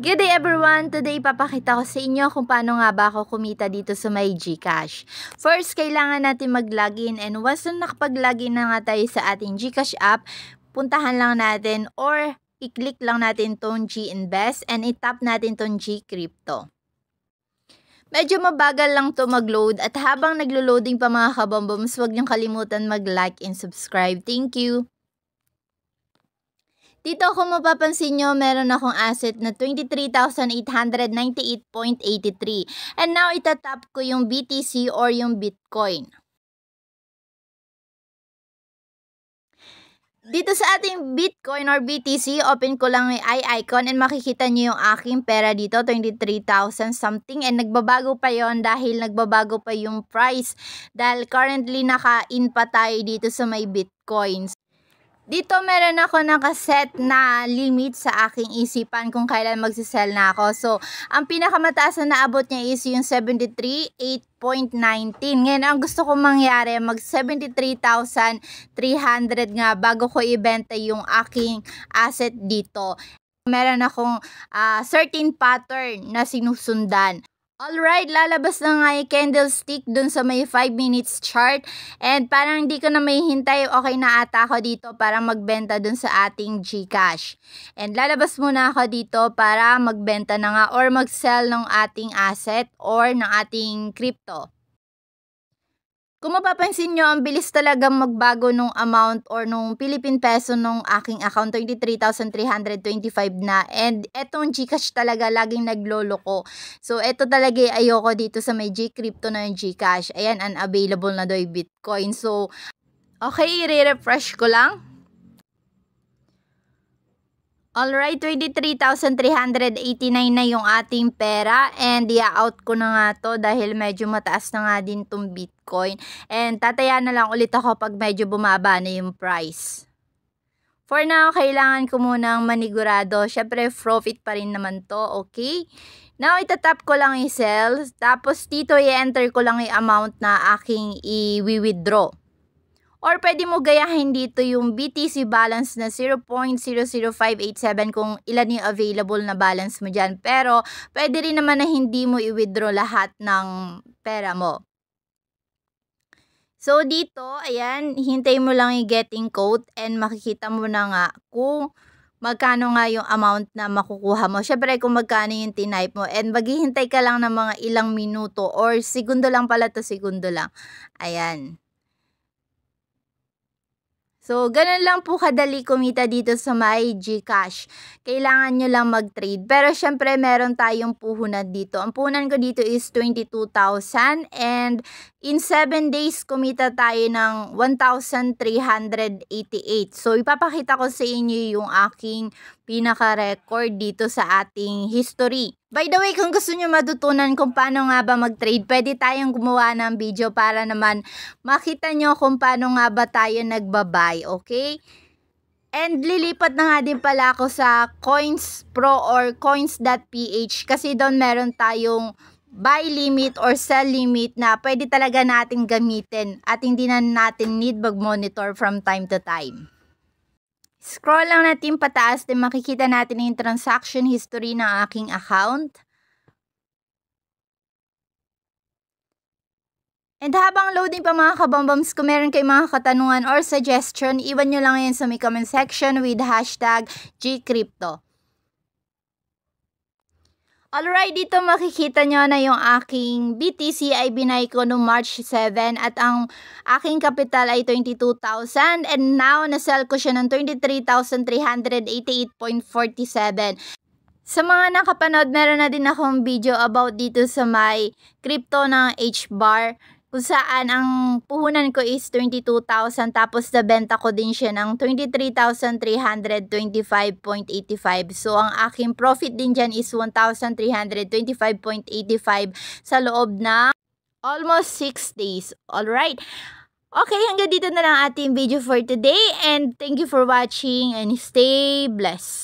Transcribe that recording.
Good day everyone! Today ipapakita ko sa inyo kung paano nga ba ako kumita dito sa my Gcash. First, kailangan natin mag-login and once na nakapag-login na nga tayo sa ating Gcash app, puntahan lang natin or i-click lang natin tong G-Invest and itap natin tong G-Crypto. Medyo mabagal lang to mag-load at habang naglo-loading pa mga kabombs, huwag niyong kalimutan mag-like and subscribe. Thank you! Dito kung mapapansin nyo, meron akong asset na 23,898.83. And now itatap ko yung BTC or yung Bitcoin. Dito sa ating Bitcoin or BTC, open ko lang yung i icon and makikita nyo yung aking pera dito, 23,000 something. And nagbabago pa yon dahil nagbabago pa yung price. Dahil currently naka-in pa tayo dito sa may Bitcoin. Dito meron ako nakaset na limit sa aking isipan kung kailan magsisell na ako. So, ang pinakamataas na naabot niya is yung 73.8.19. Ngayon, ang gusto kong mangyari, mag 73,300 nga bago ko ibenta yung aking asset dito. Meron akong uh, certain pattern na sinusundan. Alright, lalabas na nga yung candlestick dun sa may 5 minutes chart. And parang hindi ko na may hintay, okay na ata ako dito para magbenta dun sa ating Gcash. And lalabas muna ako dito para magbenta na nga or mag-sell ng ating asset or ng ating crypto. Kung mapapansin nyo, ang bilis talagang magbago nung amount or nung Philippine peso nung aking account, 23,325 na. And etong Gcash talaga laging nagloloko. So, eto talaga eh, ayoko dito sa may Gcrypto na yung Gcash. Ayan, unavailable na doy Bitcoin. So, okay, i-refresh ko lang. Alright, 23,389 na yung ating pera and i-out ko na nga to dahil medyo mataas na nga din tong Bitcoin. And tataya na lang ulit ako pag medyo bumaba na yung price. For now, kailangan ko munang manigurado. Siyempre, profit pa rin naman to, okay? Now, itatap ko lang yung sell. Tapos, dito i-enter ko lang yung amount na aking i-withdraw. Or pwede mo gayahin dito yung BTC balance na 0.00587 kung ilan yung available na balance mo dyan. Pero pwede rin naman na hindi mo i-withdraw lahat ng pera mo. So dito, ayan, hintay mo lang yung getting code and makikita mo na nga kung magkano nga yung amount na makukuha mo. Siyempre, kung magkano yung tinype mo. And maghihintay ka lang ng mga ilang minuto or segundo lang pala to, segundo lang. Ayan. So, ganun lang po kadali kumita dito sa my Gcash. Kailangan nyo lang mag-trade. Pero, syempre, meron tayong puhunan dito. Ang puhunan ko dito is 22,000 and in 7 days, kumita tayo ng 1,388. So, ipapakita ko sa inyo yung aking pinaka-record dito sa ating history. By the way, kung gusto nyo madutunan kung paano nga ba mag-trade, pwede tayong gumawa ng video para naman makita nyo kung paano nga ba tayo nagbabay, okay? And lilipat na nga din pala ako sa Coins Pro or Coins.ph kasi doon meron tayong buy limit or sell limit na pwede talaga natin gamitin at hindi na natin need mag-monitor from time to time. Scroll lang natin pataas din makikita natin yung transaction history ng aking account. And habang loading pa mga kabomboms, kung meron kayo mga katanungan or suggestion, iwan nyo lang yan sa may comment section with hashtag gcrypto. Alright, dito makikita nyo na yung aking BTC ay binay ko no March 7 at ang aking capital ay 22,000 and now na-sell ko siya ng 23,388.47. Sa mga nakapanood, meron na din akong video about dito sa may crypto ng HBAR kung saan ang puhunan ko is 22,000 tapos nabenta ko din siya ng 23,325.85. So ang aking profit din dyan is 1,325.85 sa loob na almost 6 days. Alright. Okay, hanggang dito na lang ating video for today and thank you for watching and stay blessed.